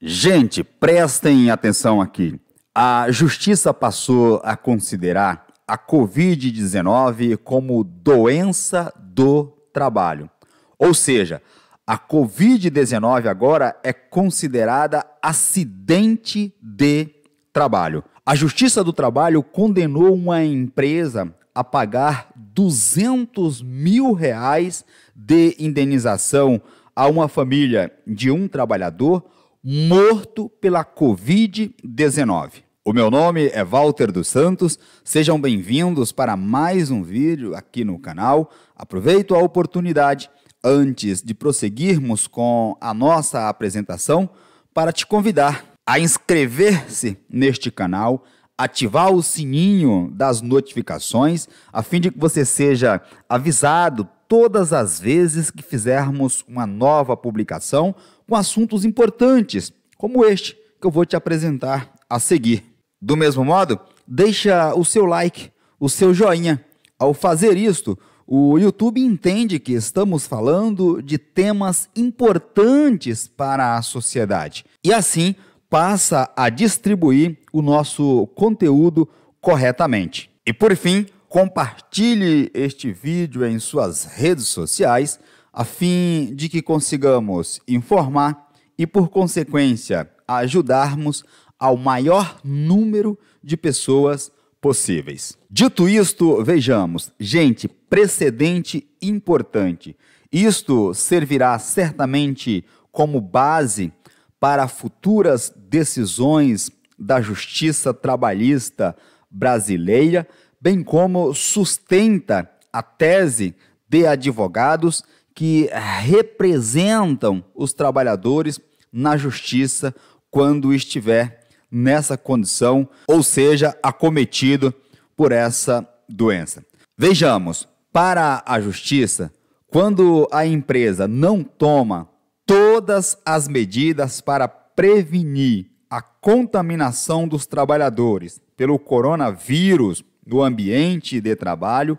Gente, prestem atenção aqui. A justiça passou a considerar a Covid-19 como doença do trabalho. Ou seja, a Covid-19 agora é considerada acidente de trabalho. A Justiça do Trabalho condenou uma empresa a pagar 200 mil reais de indenização a uma família de um trabalhador morto pela Covid-19. O meu nome é Walter dos Santos, sejam bem-vindos para mais um vídeo aqui no canal. Aproveito a oportunidade, antes de prosseguirmos com a nossa apresentação, para te convidar a inscrever-se neste canal, ativar o sininho das notificações, a fim de que você seja avisado todas as vezes que fizermos uma nova publicação com assuntos importantes, como este que eu vou te apresentar a seguir. Do mesmo modo, deixa o seu like, o seu joinha. Ao fazer isto, o YouTube entende que estamos falando de temas importantes para a sociedade e assim passa a distribuir o nosso conteúdo corretamente. E por fim, compartilhe este vídeo em suas redes sociais a fim de que consigamos informar e, por consequência, ajudarmos ao maior número de pessoas possíveis. Dito isto, vejamos, gente, precedente importante. Isto servirá certamente como base para futuras decisões da justiça trabalhista brasileira, bem como sustenta a tese de advogados que representam os trabalhadores na justiça quando estiver nessa condição, ou seja, acometido por essa doença. Vejamos, para a justiça, quando a empresa não toma todas as medidas para prevenir a contaminação dos trabalhadores pelo coronavírus no ambiente de trabalho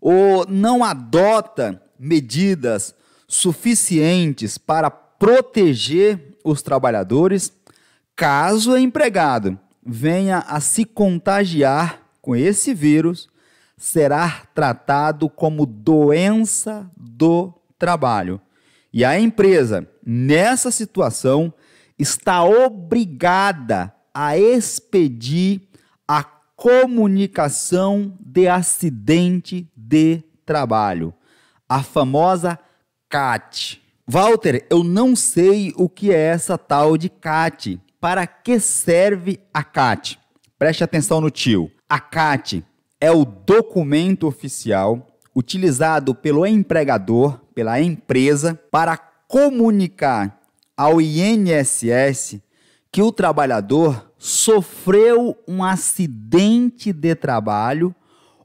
ou não adota medidas suficientes para proteger os trabalhadores caso o empregado venha a se contagiar com esse vírus, será tratado como doença do trabalho. E a empresa, nessa situação, está obrigada a expedir a comunicação de acidente de trabalho a famosa CAT. Walter, eu não sei o que é essa tal de CAT. Para que serve a CAT? Preste atenção no tio. A CAT é o documento oficial utilizado pelo empregador, pela empresa, para comunicar ao INSS que o trabalhador sofreu um acidente de trabalho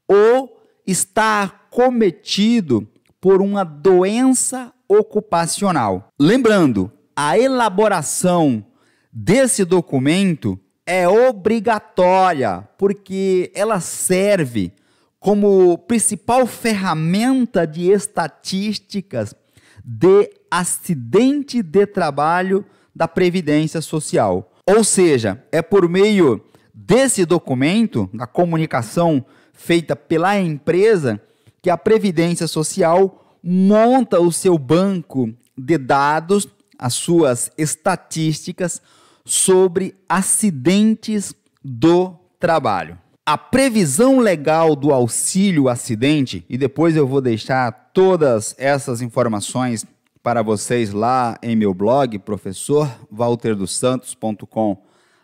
ou está cometido por uma doença ocupacional. Lembrando, a elaboração desse documento é obrigatória, porque ela serve como principal ferramenta de estatísticas de acidente de trabalho da Previdência Social. Ou seja, é por meio desse documento, da comunicação feita pela empresa, que a Previdência Social monta o seu banco de dados, as suas estatísticas sobre acidentes do trabalho. A previsão legal do auxílio acidente, e depois eu vou deixar todas essas informações para vocês lá em meu blog, professorwalterdosantos.com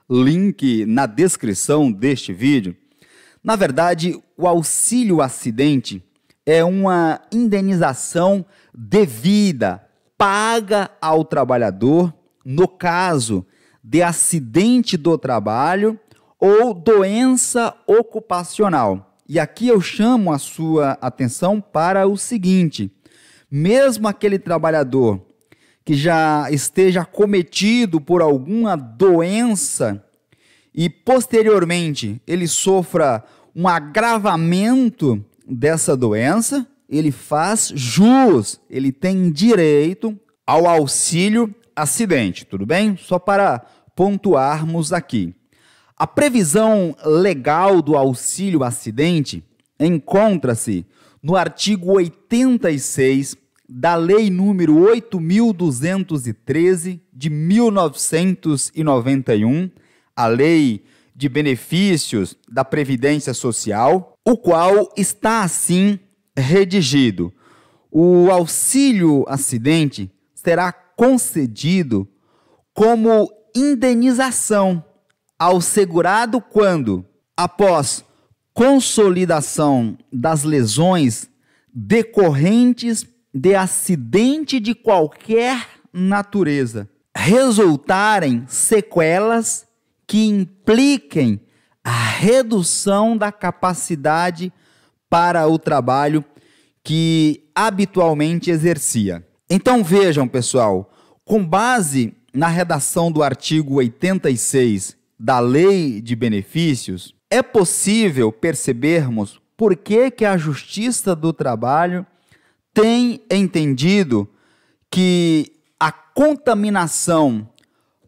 link na descrição deste vídeo. Na verdade, o auxílio acidente é uma indenização devida, paga ao trabalhador no caso de acidente do trabalho ou doença ocupacional. E aqui eu chamo a sua atenção para o seguinte: mesmo aquele trabalhador que já esteja cometido por alguma doença e posteriormente ele sofra um agravamento dessa doença, ele faz jus, ele tem direito ao auxílio acidente, tudo bem? Só para pontuarmos aqui. A previsão legal do auxílio acidente encontra-se no artigo 86 da Lei número 8213 de 1991, a Lei de Benefícios da Previdência Social, o qual está assim redigido: o auxílio acidente será concedido como indenização ao segurado quando, após consolidação das lesões decorrentes de acidente de qualquer natureza, resultarem sequelas que impliquem a redução da capacidade para o trabalho que habitualmente exercia. Então vejam, pessoal, com base na redação do artigo 86 da Lei de Benefícios, é possível percebermos por que, que a Justiça do Trabalho tem entendido que a contaminação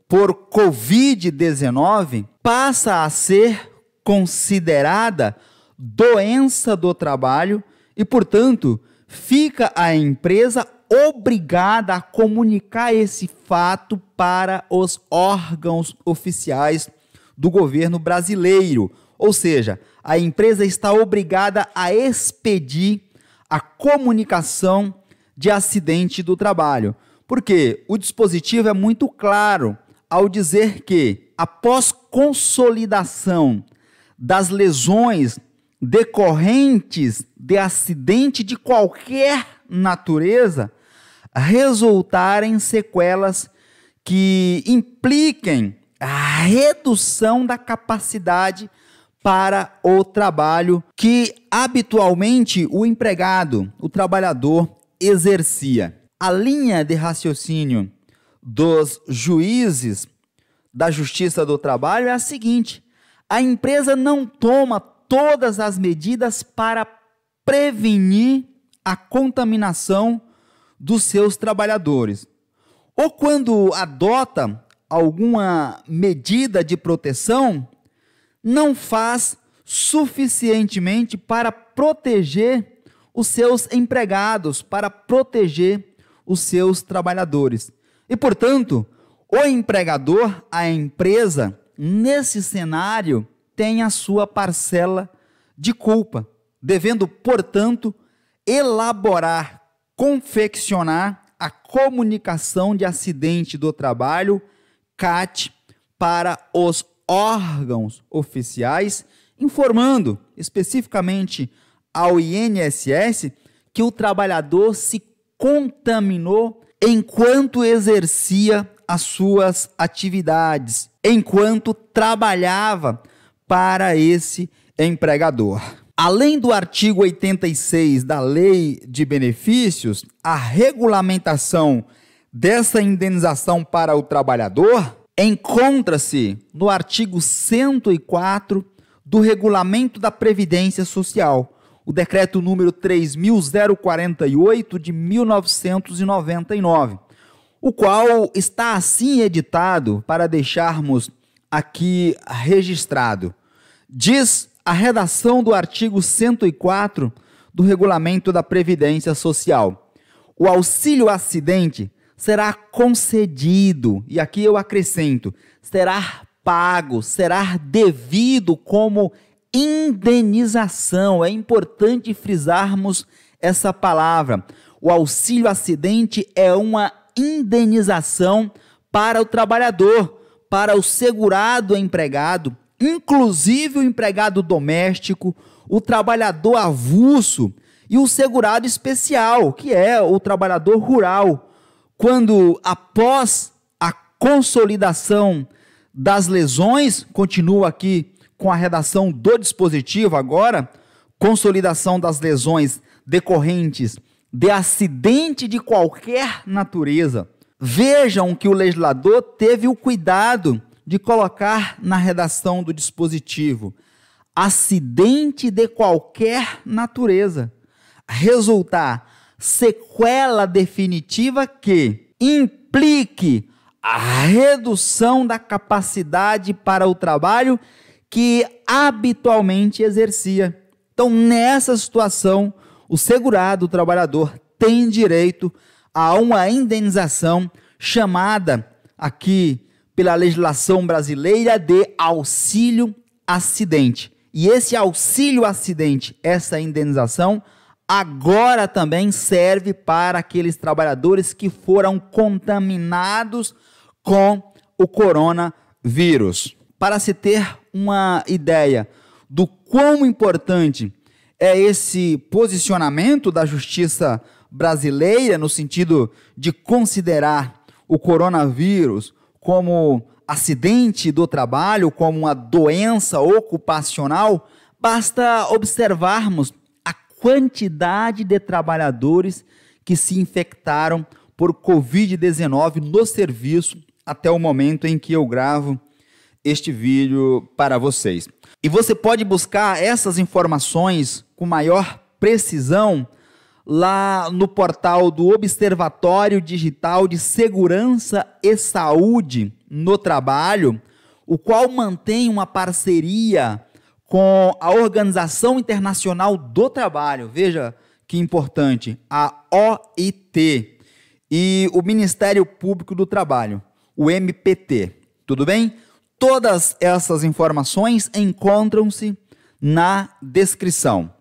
por Covid-19 passa a ser considerada doença do trabalho e, portanto, fica a empresa obrigada a comunicar esse fato para os órgãos oficiais do governo brasileiro. Ou seja, a empresa está obrigada a expedir a comunicação de acidente do trabalho. Porque o dispositivo é muito claro ao dizer que, após consolidação das lesões decorrentes de acidente de qualquer natureza, resultarem sequelas que impliquem a redução da capacidade para o trabalho que habitualmente o empregado, o trabalhador, exercia. A linha de raciocínio dos juízes da Justiça do Trabalho é a seguinte: a empresa não toma todas as medidas para prevenir a contaminação dos seus trabalhadores. Ou quando adota alguma medida de proteção, não faz suficientemente para proteger os seus empregados, para proteger os seus trabalhadores. E, portanto, o empregador, a empresa, nesse cenário, tem a sua parcela de culpa, devendo, portanto, elaborar, confeccionar a comunicação de acidente do trabalho, CAT, para os órgãos oficiais, informando especificamente ao INSS que o trabalhador se contaminou enquanto exercia as suas atividades, enquanto trabalhava para esse empregador. Além do artigo 86 da Lei de Benefícios, a regulamentação dessa indenização para o trabalhador encontra-se no artigo 104 do Regulamento da Previdência Social, o decreto número 3048 de 1999, o qual está assim editado para deixarmos aqui registrado. Diz a redação do artigo 104 do regulamento da Previdência Social. O auxílio acidente será concedido, e aqui eu acrescento, será pago, será devido como indenização. É importante frisarmos essa palavra. O auxílio acidente é uma indenização para o trabalhador, para o segurado empregado, inclusive o empregado doméstico, o trabalhador avulso e o segurado especial, que é o trabalhador rural, quando após a consolidação das lesões, continua aqui com a redação do dispositivo agora, consolidação das lesões decorrentes de acidente de qualquer natureza. Vejam que o legislador teve o cuidado de colocar na redação do dispositivo acidente de qualquer natureza, resultar sequela definitiva que implique a redução da capacidade para o trabalho que habitualmente exercia. Então, nessa situação, o segurado, o trabalhador, tem direito a uma indenização chamada aqui pela legislação brasileira de auxílio acidente. E esse auxílio acidente, essa indenização, agora também serve para aqueles trabalhadores que foram contaminados com o coronavírus para se ter uma ideia do quão importante é esse posicionamento da justiça brasileira no sentido de considerar o coronavírus como acidente do trabalho, como uma doença ocupacional, basta observarmos a quantidade de trabalhadores que se infectaram por Covid-19 no serviço até o momento em que eu gravo este vídeo para vocês. E você pode buscar essas informações com maior precisão lá no portal do Observatório Digital de Segurança e Saúde no Trabalho, o qual mantém uma parceria com a Organização Internacional do Trabalho. Veja que importante, a OIT e o Ministério Público do Trabalho, o MPT. Tudo bem? Todas essas informações encontram-se na descrição.